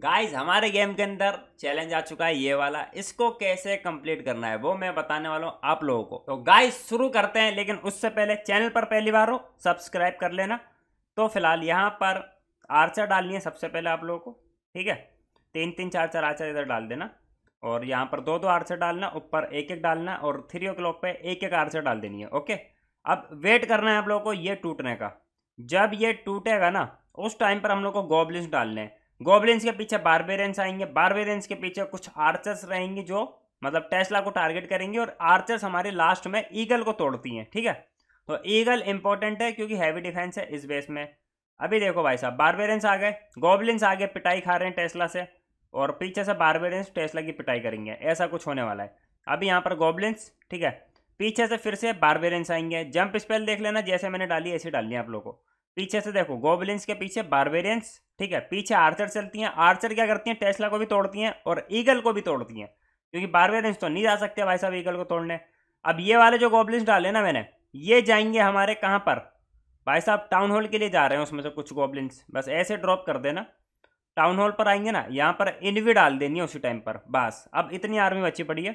guys हमारे game के अंदर चैलेंज आ चुका है ये वाला इसको कैसे कंप्लीट करना है वो मैं बताने वाला हूँ आप लोगों को तो गाइज शुरू करते हैं लेकिन उससे पहले चैनल पर पहली बार हो सब्सक्राइब कर लेना तो फिलहाल यहाँ पर आर्चर डालनी है सबसे पहले आप लोगों को ठीक है तीन तीन चार चार आर्चर इधर डाल देना और यहाँ पर दो दो आर्चर डालना ऊपर एक एक डालना और थ्री ओ क्लॉक पर एक एक आर्चर डाल देनी है ओके अब वेट करना है आप लोगों को ये टूटने का जब ये टूटेगा ना उस टाइम पर हम लोग को गॉबलिन्स डालने हैं गोब्लिन्स के पीछे बारबेरियंस आएंगे बारबेरियंस के पीछे कुछ आर्चर्स रहेंगे जो मतलब टेस्ला को टारगेट करेंगे और आर्चर्स हमारे लास्ट में ईगल को तोड़ती हैं ठीक है तो ईगल इंपॉर्टेंट है क्योंकि हैवी डिफेंस है इस बेस में अभी देखो भाई साहब बारबेरियंस आ गए आ आगे पिटाई खा रहे हैं टेस्ला से और पीछे से बारबेरियंस टेस्ला की पिटाई करेंगे ऐसा कुछ होने वाला है अभी यहाँ पर गोब्लिन्स ठीक है पीछे से फिर से बारबेरियंस आएंगे जंप स्पेल देख लेना जैसे मैंने डाली ऐसे डालनी है आप लोगों को पीछे से देखो गोबलिन के पीछे बारबेरियंस ठीक है पीछे आर्चर चलती हैं आर्चर क्या करती हैं टेस्ला को भी तोड़ती हैं और ईगल को भी तोड़ती हैं क्योंकि बारबेरियंस तो नहीं जा सकते भाई साहब ईगल को तोड़ने अब ये वाले जो गोबलिन डाले ना मैंने ये जाएंगे हमारे कहाँ पर भाई साहब टाउन हॉल के लिए जा रहे हैं उसमें से कुछ गोबलिन्स बस ऐसे ड्रॉप कर देना टाउन हॉल पर आएंगे ना यहाँ पर भी डाल देनी है उसी टाइम पर बस अब इतनी आर्मी बची पड़ी है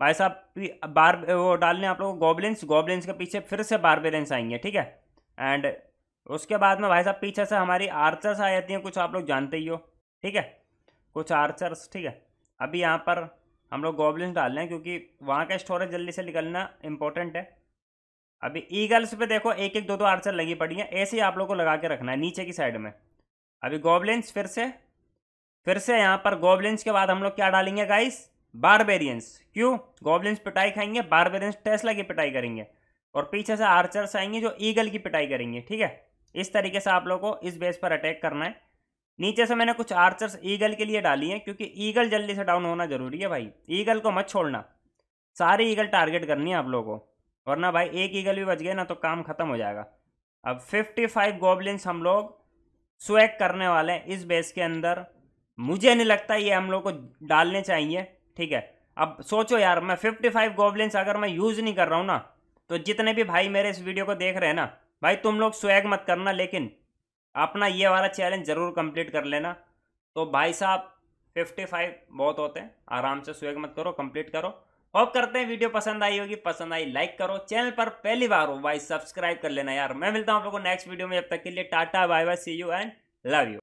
भाई साहब बार वो डालने आप लोगों को गोबलिन्स गोबलिन्स के पीछे फिर से बारबेरेंस आएंगे ठीक है एंड उसके बाद में भाई साहब पीछे से हमारी आर्चर्स आ जाती हैं कुछ आप लोग जानते ही हो ठीक है कुछ आर्चर्स ठीक है अभी यहाँ पर हम लोग गॉबलिन्स डाल लें क्योंकि वहाँ का स्टोरेज जल्दी से निकलना इंपॉर्टेंट है अभी ईगल्स पे देखो एक एक दो दो आर्चर लगी पड़ी हैं ऐसे ही आप लोग को लगा के रखना है नीचे की साइड में अभी गॉबलिन्स फिर से फिर से यहाँ पर गॉबलिन्स के बाद हम लोग क्या डालेंगे गाइस बारबेरियंस क्यों गॉबलिन्स पिटाई खाएंगे बारबेरियंस टेस्ला की पिटाई करेंगे और पीछे से आर्चर्स आएंगे जो ईगल की पिटाई करेंगे ठीक है इस तरीके से आप लोगों को इस बेस पर अटैक करना है नीचे से मैंने कुछ आर्चर्स ईगल के लिए डाली हैं क्योंकि ईगल जल्दी से डाउन होना जरूरी है भाई ईगल को मत छोड़ना सारे ईगल टारगेट करनी है आप लोगों को वरना भाई एक ईगल भी बच गया ना तो काम ख़त्म हो जाएगा अब फिफ्टी फाइव गोबलिन्स हम लोग स्वैग करने वाले हैं इस बेस के अंदर मुझे नहीं लगता ये हम लोग को डालने चाहिए ठीक है अब सोचो यार मैं फिफ्टी फाइव गोबलिन्स अगर मैं यूज़ नहीं कर रहा हूँ ना तो जितने भी भाई मेरे इस वीडियो को देख रहे हैं ना भाई तुम लोग स्वैग मत करना लेकिन अपना ये वाला चैलेंज ज़रूर कंप्लीट कर लेना तो भाई साहब फिफ्टी फाइव बहुत होते हैं आराम से स्वैग मत करो कंप्लीट करो होप करते हैं वीडियो पसंद आई होगी पसंद आई लाइक करो चैनल पर पहली बार हो भाई सब्सक्राइब कर लेना यार मैं मिलता हूँ आप लोगों को नेक्स्ट वीडियो में जब तक के लिए tata bye bye see you and love you